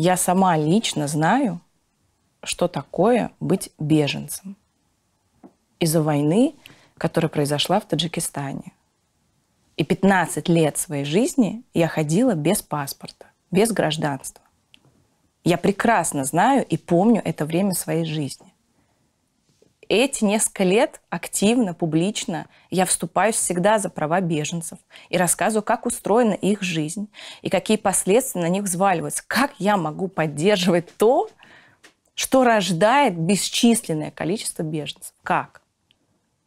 Я сама лично знаю, что такое быть беженцем из-за войны, которая произошла в Таджикистане. И 15 лет своей жизни я ходила без паспорта, без гражданства. Я прекрасно знаю и помню это время своей жизни эти несколько лет активно, публично я вступаю всегда за права беженцев и рассказываю, как устроена их жизнь и какие последствия на них взваливаются. Как я могу поддерживать то, что рождает бесчисленное количество беженцев? Как?